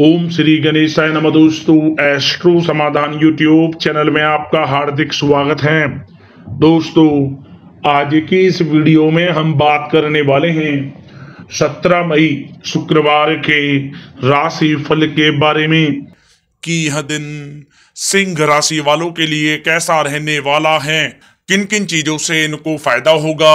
ओम श्री गणेशाय नम दोस्तों एस्ट्रो समाधान यूट्यूब चैनल में आपका हार्दिक स्वागत है दोस्तों आज की इस वीडियो में हम बात करने वाले हैं 17 मई शुक्रवार के राशि फल के बारे में कि यह दिन सिंह राशि वालों के लिए कैसा रहने वाला है किन किन चीजों से इनको फायदा होगा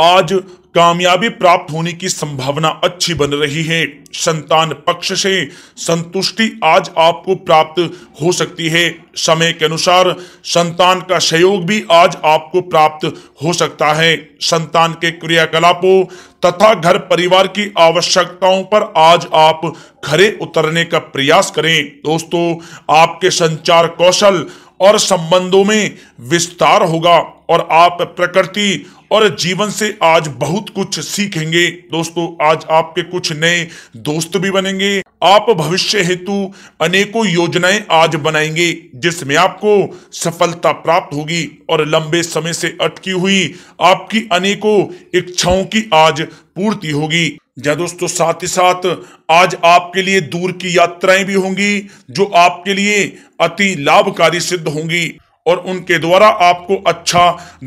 आज कामयाबी प्राप्त होने की संभावना अच्छी बन रही है संतान पक्ष से संतुष्टि आज आपको प्राप्त हो सकती है समय के अनुसार संतान का सहयोग भी आज आपको प्राप्त हो सकता है संतान के क्रियाकलापों तथा घर परिवार की आवश्यकताओं पर आज आप खरे उतरने का प्रयास करें दोस्तों आपके संचार कौशल और संबंधों में विस्तार होगा और आप प्रकृति और जीवन से आज बहुत कुछ सीखेंगे दोस्तों आज आपके कुछ नए दोस्त भी बनेंगे आप भविष्य हेतु अनेकों योजनाएं आज बनाएंगे जिसमें आपको सफलता प्राप्त होगी और लंबे समय से अटकी हुई आपकी अनेकों इच्छाओं की आज पूर्ति होगी या दोस्तों साथ ही साथ आज आपके लिए दूर की यात्राएं भी होंगी जो आपके लिए अति लाभकारी सिद्ध होंगी और उनके द्वारा आपको अच्छा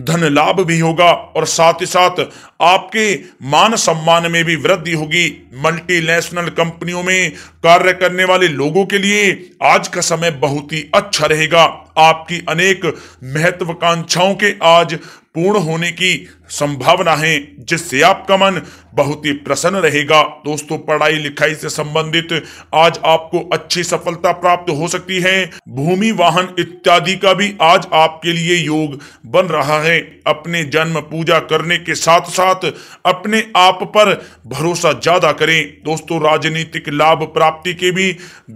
धन लाभ भी होगा और साथ ही साथ आपके मान सम्मान में भी वृद्धि होगी मल्टीनेशनल कंपनियों में कार्य करने वाले लोगों के लिए आज का समय बहुत ही अच्छा रहेगा आपकी अनेक महत्वाकांक्षाओं के आज पूर्ण होने की संभावना है जिससे आपका मन बहुत ही प्रसन्न रहेगा दोस्तों पढ़ाई लिखाई से संबंधित आज आपको अच्छी सफलता प्राप्त हो सकती है भूमि वाहन इत्यादि का भी आज आपके लिए योग बन रहा है अपने जन्म पूजा करने के साथ साथ अपने आप पर भरोसा ज्यादा करें दोस्तों राजनीतिक लाभ प्राप्ति के भी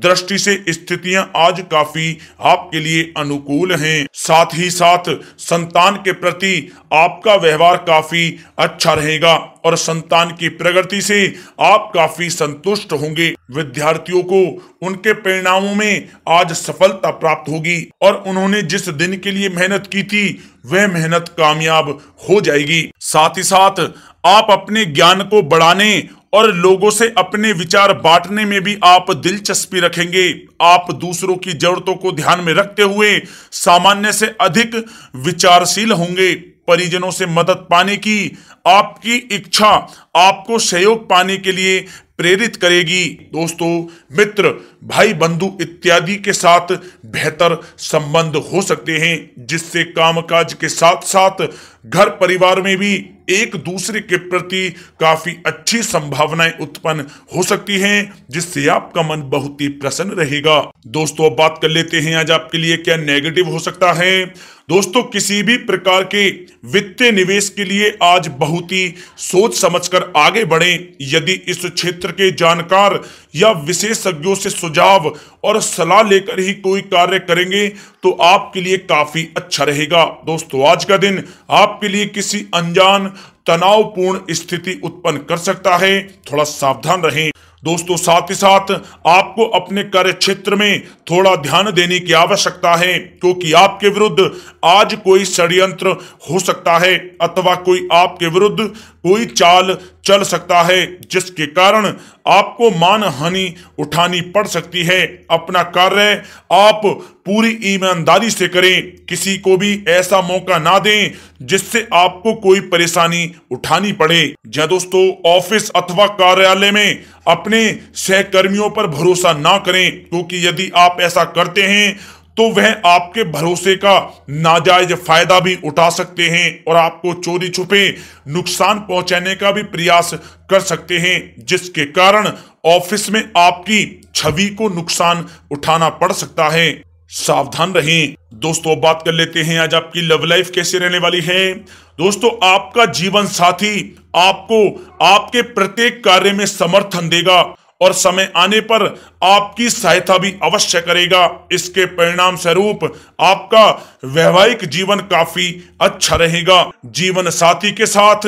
दृष्टि से स्थितियां आज काफी आपके लिए अनुकूल है साथ ही साथ संतान के प्रति आपका व्यवहार काफी अच्छा रहेगा और संतान की प्रगति से आप काफी संतुष्ट होंगे विद्यार्थियों को उनके परिणामों में आज सफलता प्राप्त होगी और उन्होंने जिस दिन के लिए मेहनत की थी वह मेहनत कामयाब हो जाएगी साथ ही साथ आप अपने ज्ञान को बढ़ाने और लोगों से अपने विचार बांटने में भी आप दिलचस्पी रखेंगे आप दूसरों की जरूरतों को ध्यान में रखते हुए सामान्य से अधिक विचारशील होंगे परिजनों से मदद पाने की आपकी इच्छा आपको सहयोग पाने के लिए प्रेरित करेगी दोस्तों मित्र भाई बंधु इत्यादि के साथ बेहतर संबंध हो सकते हैं जिससे कामकाज के साथ साथ घर परिवार में भी एक दूसरे के प्रति काफी अच्छी संभावनाएं उत्पन्न हो सकती हैं जिससे आपका मन बहुत ही प्रसन्न रहेगा दोस्तों बात कर लेते हैं आज आपके लिए क्या नेगेटिव हो सकता है दोस्तों किसी भी प्रकार के वित्तीय निवेश के लिए आज बहुत ही सोच समझकर आगे बढ़ें यदि इस क्षेत्र के जानकार या विशेषज्ञों से सुझाव और सलाह लेकर ही कोई कार्य करेंगे तो आपके लिए काफी अच्छा रहेगा दोस्तों आज का दिन आपके लिए किसी अनजान तनावपूर्ण स्थिति उत्पन्न कर सकता है थोड़ा सावधान रहें दोस्तों साथ ही साथ आपको अपने कार्य क्षेत्र में थोड़ा ध्यान देने की आवश्यकता है क्योंकि आपके विरुद्ध आज कोई षड्यंत्र हो सकता है अथवा कोई आपके विरुद्ध कोई चाल चल सकता है जिसके कारण आपको हानि उठानी पड़ सकती है अपना कार्य आप पूरी ईमानदारी से करें किसी को भी ऐसा मौका ना दें जिससे आपको कोई परेशानी उठानी पड़े या दोस्तों ऑफिस अथवा कार्यालय में अपने सहकर्मियों पर भरोसा ना करें क्योंकि यदि आप ऐसा करते हैं तो वह आपके भरोसे का नाजायज फायदा भी उठा सकते हैं और आपको चोरी छुपे नुकसान पहुंचाने का भी प्रयास कर सकते हैं जिसके कारण ऑफिस में आपकी छवि को नुकसान उठाना पड़ सकता है सावधान रहें दोस्तों बात कर लेते हैं आज आपकी लव लाइफ कैसे रहने वाली है दोस्तों आपका जीवन साथी आपको आपके प्रत्येक कार्य में समर्थन देगा और समय आने पर आपकी सहायता भी अवश्य करेगा इसके परिणाम स्वरूप आपका वैवाहिक जीवन काफी अच्छा रहेगा जीवन साथी के साथ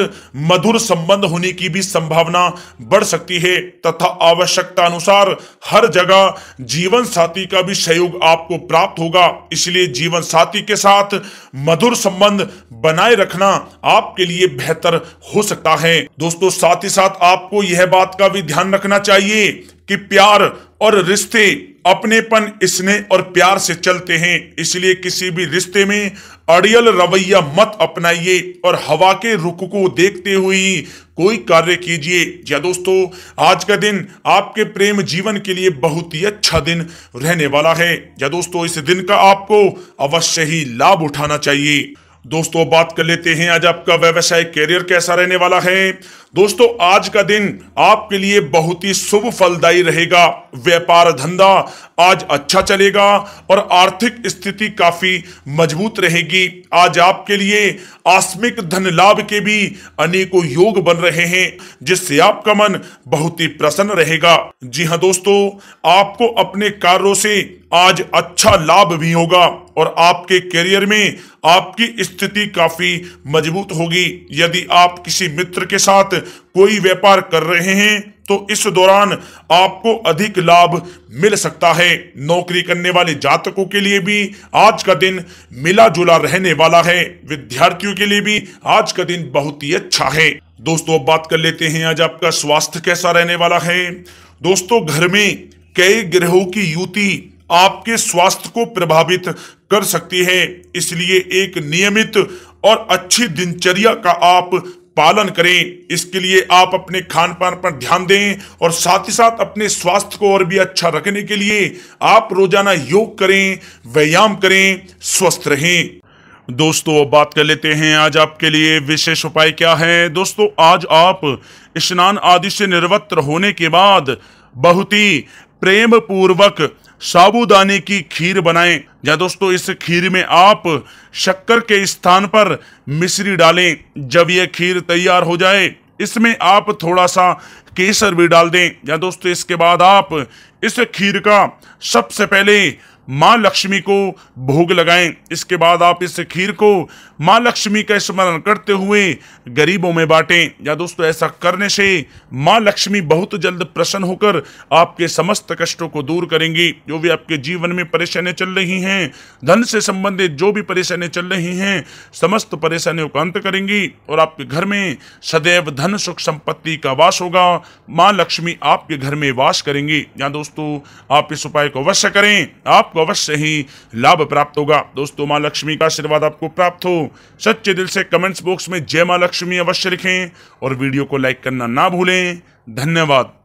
मधुर संबंध होने की भी संभावना बढ़ सकती है तथा आवश्यकता अनुसार हर जगह जीवन साथी का भी सहयोग आपको प्राप्त होगा इसलिए जीवन साथी के साथ मधुर संबंध बनाए रखना आपके लिए बेहतर हो सकता है दोस्तों साथ ही साथ आपको यह बात का भी ध्यान रखना चाहिए देखेंगे कि प्यार और रिश्ते अपनेपन स्नेह और प्यार से चलते हैं इसलिए किसी भी रिश्ते में अड़ियल रवैया मत अपनाइए और हवा के रुख को देखते हुए कोई कार्य कीजिए या दोस्तों आज का दिन आपके प्रेम जीवन के लिए बहुत ही अच्छा दिन रहने वाला है या दोस्तों इस दिन का आपको अवश्य ही लाभ उठाना चाहिए दोस्तों बात कर लेते हैं आज आपका व्यवसाय कैरियर कैसा रहने वाला है दोस्तों आज का दिन आपके लिए बहुत ही शुभ फलदायी रहेगा व्यापार धंधा आज अच्छा चलेगा और आर्थिक स्थिति काफी मजबूत रहेगी आज आपके लिए आस्मिक धन लाभ के भी अनेकों योग बन रहे हैं जिससे आपका मन बहुत ही प्रसन्न रहेगा जी हाँ दोस्तों आपको अपने कार्यों से आज अच्छा लाभ भी होगा और आपके करियर में आपकी स्थिति काफी मजबूत होगी यदि आप किसी मित्र के साथ कोई व्यापार कर रहे हैं तो इस दौरान आपको अधिक लाभ मिल सकता है नौकरी करने वाले जातकों के लिए भी आज का दिन मिला जुला रहने वाला है विद्यार्थियों के लिए भी आज का दिन बहुत ही अच्छा है दोस्तों अब बात कर लेते हैं आज आपका स्वास्थ्य कैसा रहने वाला है दोस्तों घर में कई ग्रहों की युति आपके स्वास्थ्य को प्रभावित कर सकती है इसलिए एक नियमित और अच्छी दिनचर्या का आप पालन करें इसके लिए आप अपने खान पान पर ध्यान दें और साथ ही साथ अपने स्वास्थ्य को और भी अच्छा रखने के लिए आप रोजाना योग करें व्यायाम करें स्वस्थ रहें दोस्तों बात कर लेते हैं आज आपके लिए विशेष उपाय क्या है दोस्तों आज आप स्नान आदि से निर्वत्र होने के बाद बहुत ही प्रेम पूर्वक साबूदाने की खीर बनाएं या दोस्तों इस खीर में आप शक्कर के स्थान पर मिश्री डालें जब यह खीर तैयार हो जाए इसमें आप थोड़ा सा केसर भी डाल दें या दोस्तों इसके बाद आप इस खीर का सबसे पहले माँ लक्ष्मी को भोग लगाएं इसके बाद आप इस खीर को माँ लक्ष्मी का स्मरण करते हुए गरीबों में बांटें या दोस्तों ऐसा करने से माँ लक्ष्मी बहुत जल्द प्रसन्न होकर आपके समस्त कष्टों को दूर करेंगी जो भी आपके जीवन में परेशानियां चल रही हैं धन से संबंधित जो भी परेशानियां चल रही हैं समस्त परेशानियों का अंत करेंगी और आपके घर में सदैव धन सुख संपत्ति का वास होगा माँ लक्ष्मी आपके घर में वास करेंगी या दोस्तों आप इस उपाय को अवश्य करें आपको आपको अवश्य ही लाभ प्राप्त होगा दोस्तों माँ लक्ष्मी का आशीर्वाद आपको प्राप्त हो सच्चे दिल से कमेंट्स बॉक्स में जय माँ लक्ष्मी अवश्य लिखें और वीडियो को लाइक करना ना भूलें धन्यवाद